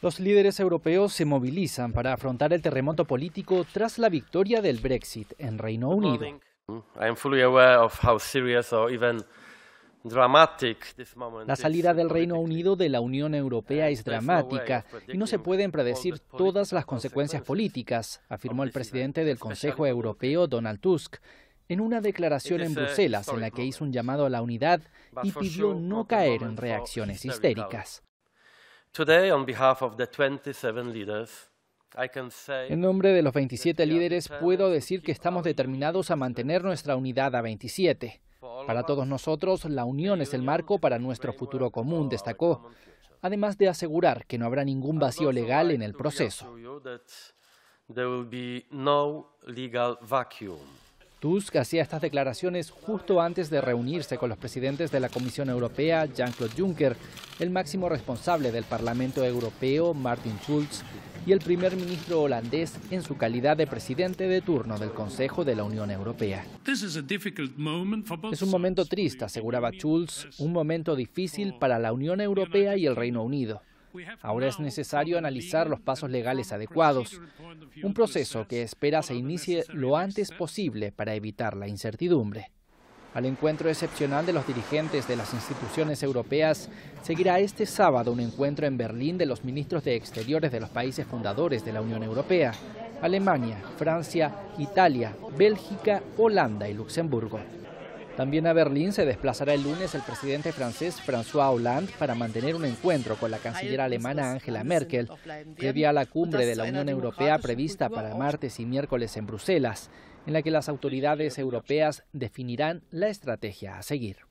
Los líderes europeos se movilizan para afrontar el terremoto político tras la victoria del Brexit en Reino Unido. Mm, la salida del Reino Unido de la Unión Europea es dramática y no se pueden predecir todas las consecuencias políticas, afirmó el presidente del Consejo Europeo, Donald Tusk, en una declaración en Bruselas en la que hizo un llamado a la unidad y pidió no caer en reacciones histéricas. En nombre de los 27 líderes, puedo decir que estamos determinados a mantener nuestra unidad a 27. Para todos nosotros, la unión es el marco para nuestro futuro común, destacó, además de asegurar que no habrá ningún vacío legal en el proceso. Tusk hacía estas declaraciones justo antes de reunirse con los presidentes de la Comisión Europea, Jean-Claude Juncker, el máximo responsable del Parlamento Europeo, Martin Schulz, y el primer ministro holandés en su calidad de presidente de turno del Consejo de la Unión Europea. Es un momento triste, aseguraba Schulz, un momento difícil para la Unión Europea y el Reino Unido. Ahora es necesario analizar los pasos legales adecuados, un proceso que espera se inicie lo antes posible para evitar la incertidumbre. Al encuentro excepcional de los dirigentes de las instituciones europeas seguirá este sábado un encuentro en Berlín de los ministros de Exteriores de los países fundadores de la Unión Europea, Alemania, Francia, Italia, Bélgica, Holanda y Luxemburgo. También a Berlín se desplazará el lunes el presidente francés François Hollande para mantener un encuentro con la canciller alemana Angela Merkel, previa a la cumbre de la Unión Europea prevista para martes y miércoles en Bruselas en la que las autoridades europeas definirán la estrategia a seguir.